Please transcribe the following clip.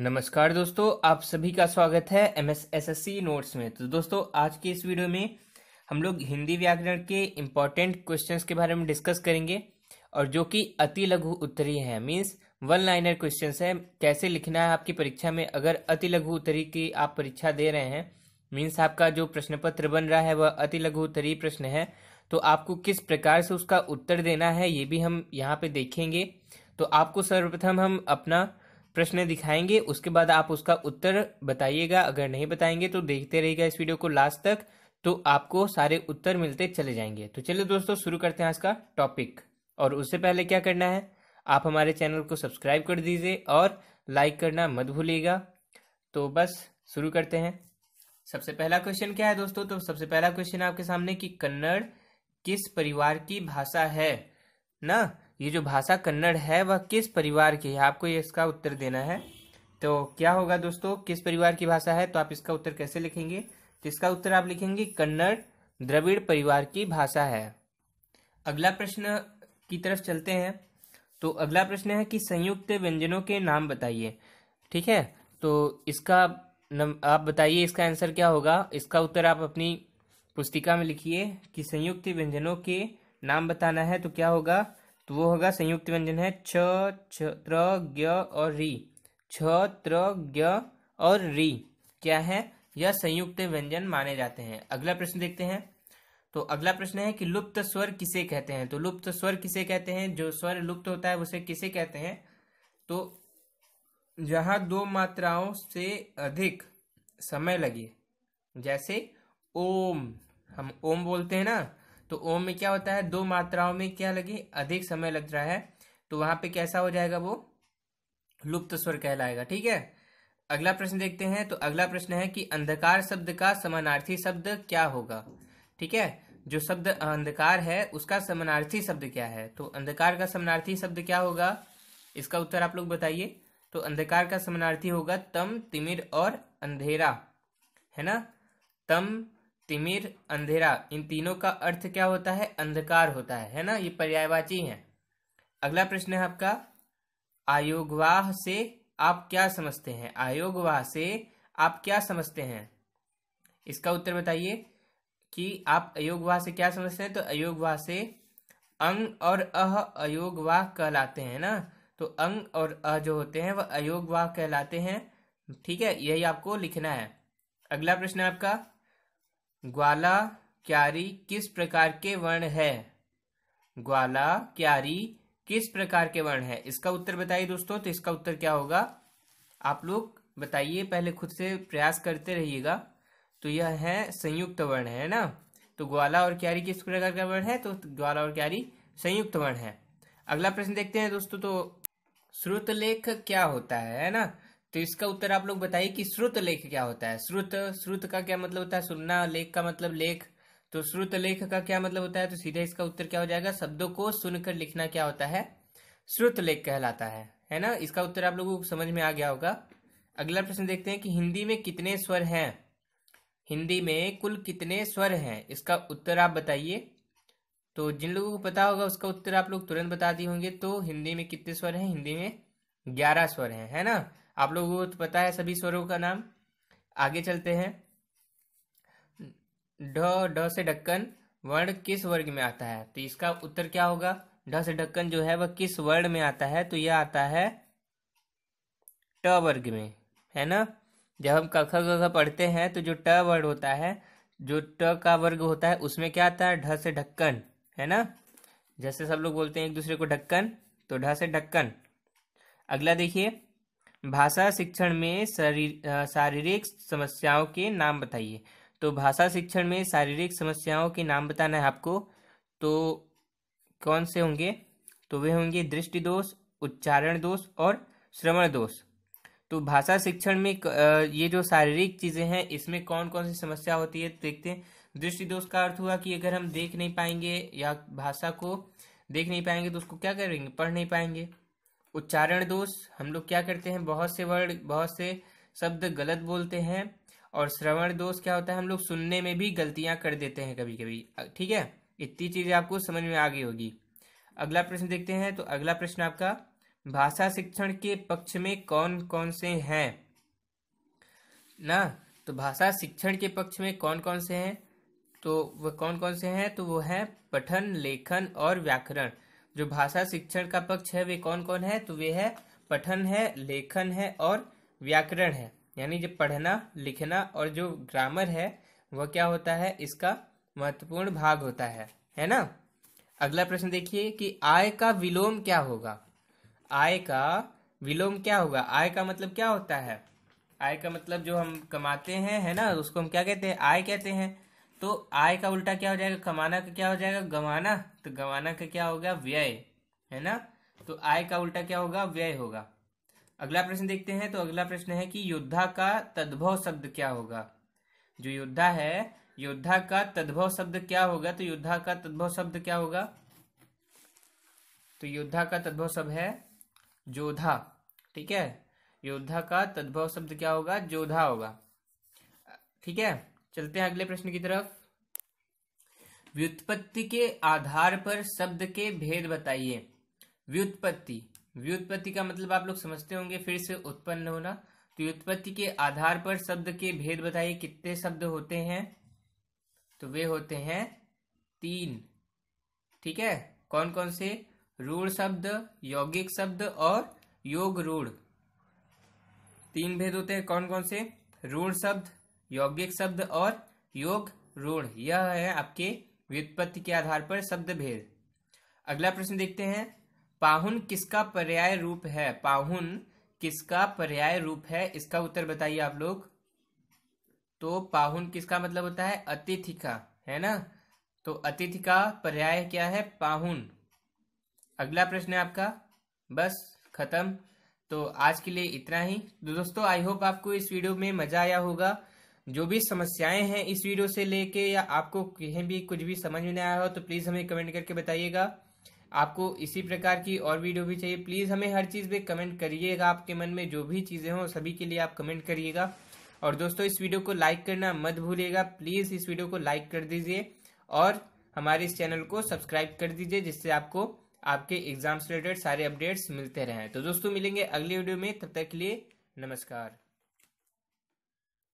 नमस्कार दोस्तों आप सभी का स्वागत है M S S S C notes में तो दोस्तों आज के इस वीडियो में हम लोग हिंदी व्याकरण के इम्पॉर्टेंट क्वेश्चंस के बारे में डिस्कस करेंगे और जो कि अति लघु उत्तरी है मीन्स वन लाइनर क्वेश्चंस है कैसे लिखना है आपकी परीक्षा में अगर अति लघु उत्तरी की आप परीक्षा दे रहे हैं मीन्स आपका जो प्रश्न पत्र बन रहा है वह अति लघु उत्तरी प्रश्न है तो आपको किस प्रकार से उसका उत्तर देना है ये भी हम यहाँ पे देखेंगे तो आपको सर्वप्रथम हम अपना प्रश्न दिखाएंगे उसके बाद आप उसका उत्तर बताइएगा अगर नहीं बताएंगे तो देखते रहेगा इस वीडियो को लास्ट तक तो आपको सारे उत्तर मिलते चले जाएंगे तो चलिए दोस्तों शुरू करते हैं आज का टॉपिक और उससे पहले क्या करना है आप हमारे चैनल को सब्सक्राइब कर दीजिए और लाइक करना मत भूलिएगा तो बस शुरू करते हैं सबसे पहला क्वेश्चन क्या है दोस्तों तो सबसे पहला क्वेश्चन आपके सामने कि कन्नड़ किस परिवार की भाषा है ना ये जो भाषा कन्नड़ है वह किस परिवार की है आपको ये इसका उत्तर देना है तो क्या होगा दोस्तों किस परिवार की भाषा है तो आप इसका उत्तर कैसे लिखेंगे तो इसका उत्तर आप लिखेंगे कन्नड़ द्रविड़ परिवार की भाषा है अगला प्रश्न की तरफ चलते हैं तो अगला प्रश्न है कि संयुक्त व्यंजनों के नाम बताइए ठीक है तो इसका नम, आप बताइए इसका आंसर क्या होगा इसका उत्तर आप अपनी पुस्तिका में लिखिए कि संयुक्त व्यंजनों के नाम बताना है तो क्या होगा तो वो होगा संयुक्त व्यंजन है छ त्र और री छ त्र और री क्या है यह संयुक्त व्यंजन माने जाते हैं अगला प्रश्न देखते हैं तो अगला प्रश्न है कि लुप्त स्वर किसे कहते हैं तो लुप्त स्वर किसे कहते हैं जो स्वर लुप्त होता है उसे किसे कहते हैं तो जहां दो मात्राओं से अधिक समय लगे जैसे ओम हम ओम बोलते हैं ना तो ओम में क्या होता है दो मात्राओं में क्या लगे अधिक समय लग रहा है तो वहां पे कैसा हो जाएगा वो लुप्त स्वर कहलाएगा ठीक है अगला प्रश्न देखते हैं तो अगला प्रश्न है कि अंधकार शब्द का समानार्थी शब्द क्या होगा ठीक है जो शब्द अंधकार है उसका समानार्थी शब्द क्या है तो अंधकार का समानार्थी शब्द क्या होगा इसका उत्तर आप लोग बताइए तो अंधकार का समानार्थी होगा तम तिमिर और अंधेरा है ना तम तिमिर अंधेरा इन तीनों का अर्थ क्या होता है अंधकार होता है है ना ये पर्यायवाची है अगला प्रश्न है आपका आयोगवाह से आप क्या समझते हैं आयोगवाह से आप क्या समझते हैं इसका उत्तर बताइए कि आप अयोगवाह से क्या समझते हैं तो अयोगवाह से अंग और अह अयोगवाह कहलाते हैं ना तो अंग और अ जो होते हैं वह अयोगवाह कहलाते हैं ठीक है यही आपको लिखना है अगला प्रश्न है आपका ग्वाला क्यारी किस प्रकार के वर्ण है ग्वाला क्यारी किस प्रकार के वर्ण है इसका उत्तर बताइए दोस्तों तो इसका उत्तर क्या होगा आप लोग बताइए पहले खुद से प्रयास करते रहिएगा तो यह है संयुक्त वर्ण है ना तो ग्वाला और क्यारी किस प्रकार का वर्ण है तो ग्वाला और क्यारी संयुक्त वर्ण है अगला प्रश्न देखते हैं दोस्तों तो श्रुतलेख क्या होता है है ना तो इसका उत्तर आप लोग बताइए कि श्रुत लेख क्या होता है श्रुत श्रुत का क्या मतलब होता है सुनना लेख का मतलब लेख तो श्रुत लेख का क्या मतलब होता है तो सीधा इसका उत्तर क्या हो जाएगा शब्दों को सुनकर लिखना क्या होता है श्रुत लेख कहलाता है है ना इसका उत्तर आप लोगों को समझ में आ गया होगा अगला प्रश्न देखते हैं कि हिंदी में कितने स्वर हैं हिंदी में कुल कितने स्वर हैं इसका उत्तर आप बताइए तो जिन लोगों को पता होगा उसका उत्तर आप लोग तुरंत बता दिए होंगे तो हिंदी में कितने स्वर हैं हिंदी में ग्यारह स्वर हैं है ना आप लोगों को तो पता है सभी स्वरों का नाम आगे चलते हैं ढ ढ से ढक्कन वर्ण किस वर्ग में आता है तो इसका उत्तर क्या होगा ढ से ढक्कन जो है वह किस वर्ण में आता है तो यह आता है ट वर्ग में है ना जब हम कख ग पढ़ते हैं तो जो ट वर्ड होता है जो ट का वर्ग होता है उसमें क्या आता है ढ से ढक्कन है ना जैसे सब लोग बोलते हैं एक दूसरे को ढक्कन तो ढ से ढक्कन अगला देखिए भाषा शिक्षण में शारीरिक समस्याओं के नाम बताइए तो भाषा शिक्षण में शारीरिक समस्याओं के नाम बताना है आपको तो कौन से होंगे तो वे होंगे दृष्टि दोष उच्चारण दोष और श्रवण दोष तो भाषा शिक्षण में ये जो शारीरिक चीज़ें हैं इसमें कौन कौन सी समस्या होती है देखते हैं दृष्टि दोष का अर्थ हुआ कि अगर हम देख नहीं पाएंगे या भाषा को देख नहीं पाएंगे तो उसको क्या करेंगे पढ़ नहीं पाएंगे उच्चारण दोष हम लोग क्या करते हैं बहुत से वर्ड बहुत से शब्द गलत बोलते हैं और श्रवण दोष क्या होता है हम लोग सुनने में भी गलतियां कर देते हैं कभी कभी ठीक है इतनी चीजें आपको समझ में आ गई होगी अगला प्रश्न देखते हैं तो अगला प्रश्न आपका भाषा शिक्षण के पक्ष में कौन कौन से हैं ना तो भाषा शिक्षण के पक्ष में कौन कौन से हैं तो वह कौन कौन से हैं तो वो हैं पठन लेखन और व्याकरण जो भाषा शिक्षण का पक्ष है वे कौन कौन है तो वे है पठन है लेखन है और व्याकरण है यानी जो पढ़ना लिखना और जो ग्रामर है वह क्या होता है इसका महत्वपूर्ण भाग होता है है ना अगला प्रश्न देखिए कि आय का विलोम क्या होगा आय का विलोम क्या होगा आय का मतलब क्या होता है आय का मतलब जो हम कमाते हैं है ना उसको हम क्या कहते हैं आय कहते हैं तो आय का उल्टा क्या हो जाएगा कमाना का क्या हो जाएगा गंवाना तो गंवाना का क्या होगा व्यय है ना तो आय का उल्टा क्या होगा व्यय होगा अगला प्रश्न देखते हैं तो अगला प्रश्न है कि योद्धा का तद्भव शब्द क्या होगा जो योद्धा है योद्धा का तद्भव शब्द क्या होगा तो योद्धा का तद्भव शब्द क्या होगा तो योद्धा का तद्भव शब्द है जोधा ठीक है योद्धा का तद्भव शब्द क्या होगा जोधा होगा ठीक है चलते हैं अगले प्रश्न की तरफ व्युत्पत्ति के आधार पर शब्द के भेद बताइए व्युत्पत्ति व्युत्पत्ति का मतलब आप लोग समझते होंगे फिर से उत्पन्न होना तो व्युत्पत्ति के आधार पर शब्द के भेद बताइए कितने शब्द होते हैं तो वे होते हैं तीन ठीक है कौन कौन से रूढ़ शब्द यौगिक शब्द और योग रूढ़ तीन भेद होते हैं कौन कौन से रूढ़ शब्द यौगिक शब्द और योग रूढ़ यह है आपके व्युत्पत्ति के आधार पर शब्द भेद अगला प्रश्न देखते हैं पाहुन किसका पर्याय रूप है पाहुन किसका पर्याय रूप है इसका उत्तर बताइए आप लोग तो पाहुन किसका मतलब होता है अतिथि का है ना तो अतिथि का पर्याय क्या है पाहुन अगला प्रश्न है आपका बस खत्म तो आज के लिए इतना ही दोस्तों आई होप आपको इस वीडियो में मजा आया होगा जो भी समस्याएं हैं इस वीडियो से लेके या आपको कहीं भी कुछ भी समझ में आया हो तो प्लीज़ हमें कमेंट करके बताइएगा आपको इसी प्रकार की और वीडियो भी चाहिए प्लीज़ हमें हर चीज़ पे कमेंट करिएगा आपके मन में जो भी चीज़ें हों सभी के लिए आप कमेंट करिएगा और दोस्तों इस वीडियो को लाइक करना मत भूलिएगा प्लीज़ इस वीडियो को लाइक कर दीजिए और हमारे इस चैनल को सब्सक्राइब कर दीजिए जिससे आपको आपके एग्जाम्स रिलेटेड सारे अपडेट्स मिलते रहें तो दोस्तों मिलेंगे अगले वीडियो में तब तक के लिए नमस्कार